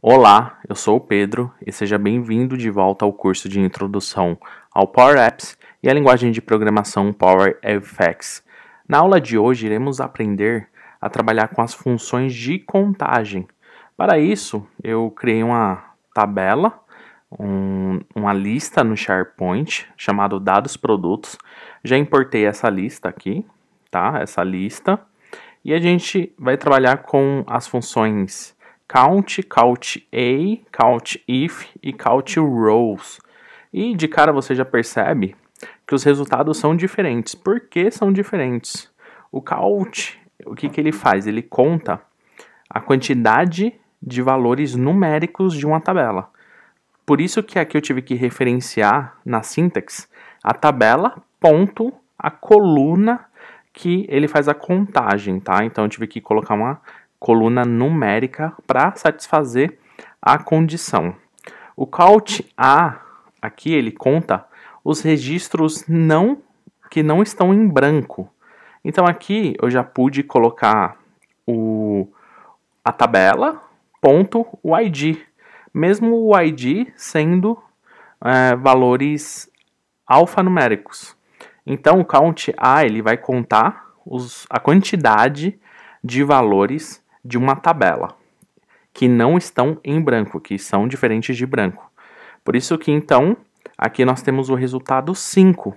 Olá, eu sou o Pedro e seja bem-vindo de volta ao curso de introdução ao Power Apps e à linguagem de programação Power FX. Na aula de hoje iremos aprender a trabalhar com as funções de contagem. Para isso, eu criei uma tabela, um, uma lista no SharePoint chamado dados produtos. Já importei essa lista aqui, tá? Essa lista. E a gente vai trabalhar com as funções count, count a, count if e count rows. E de cara você já percebe que os resultados são diferentes. Por que são diferentes? O count, o que, que ele faz? Ele conta a quantidade de valores numéricos de uma tabela. Por isso que aqui eu tive que referenciar na sintaxe a tabela ponto a coluna que ele faz a contagem, tá? Então eu tive que colocar uma coluna numérica para satisfazer a condição. O count A aqui ele conta os registros não que não estão em branco. Então aqui eu já pude colocar o, a tabela ponto o ID, mesmo o ID sendo é, valores alfanuméricos. Então o count A ele vai contar os, a quantidade de valores de uma tabela, que não estão em branco, que são diferentes de branco. Por isso que, então, aqui nós temos o resultado 5,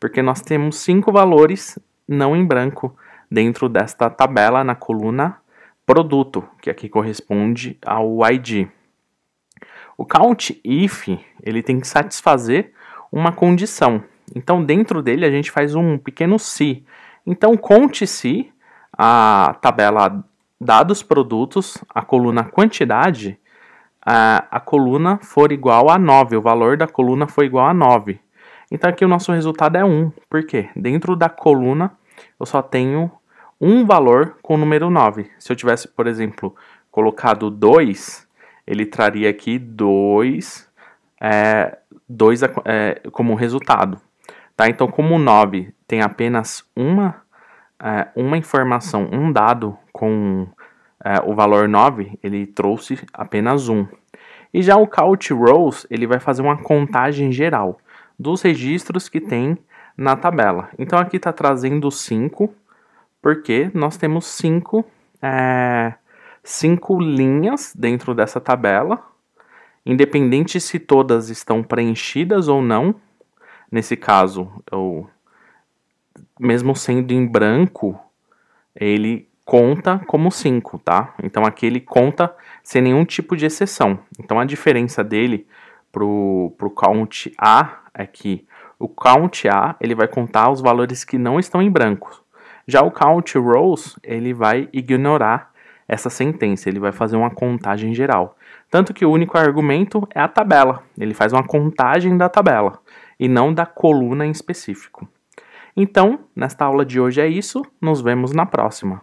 porque nós temos cinco valores não em branco dentro desta tabela na coluna produto, que aqui corresponde ao ID. O count if, ele tem que satisfazer uma condição. Então, dentro dele, a gente faz um pequeno se. Então, conte se a tabela dados produtos, a coluna quantidade, a, a coluna for igual a 9, o valor da coluna foi igual a 9. Então aqui o nosso resultado é 1, por quê? dentro da coluna eu só tenho um valor com o número 9. Se eu tivesse, por exemplo, colocado 2, ele traria aqui 2, é, é, como resultado. Tá? Então, como o 9 tem apenas uma é, uma informação, um dado com é, o valor 9, ele trouxe apenas um. E já o count rows, ele vai fazer uma contagem geral dos registros que tem na tabela. Então aqui está trazendo 5, porque nós temos 5 cinco, é, cinco linhas dentro dessa tabela, independente se todas estão preenchidas ou não. Nesse caso, eu mesmo sendo em branco, ele conta como 5, tá? Então aqui ele conta sem nenhum tipo de exceção. Então a diferença dele pro, pro count A é que o count A ele vai contar os valores que não estão em branco. Já o count rows ele vai ignorar essa sentença, ele vai fazer uma contagem geral. Tanto que o único argumento é a tabela. Ele faz uma contagem da tabela e não da coluna em específico. Então, nesta aula de hoje é isso, nos vemos na próxima.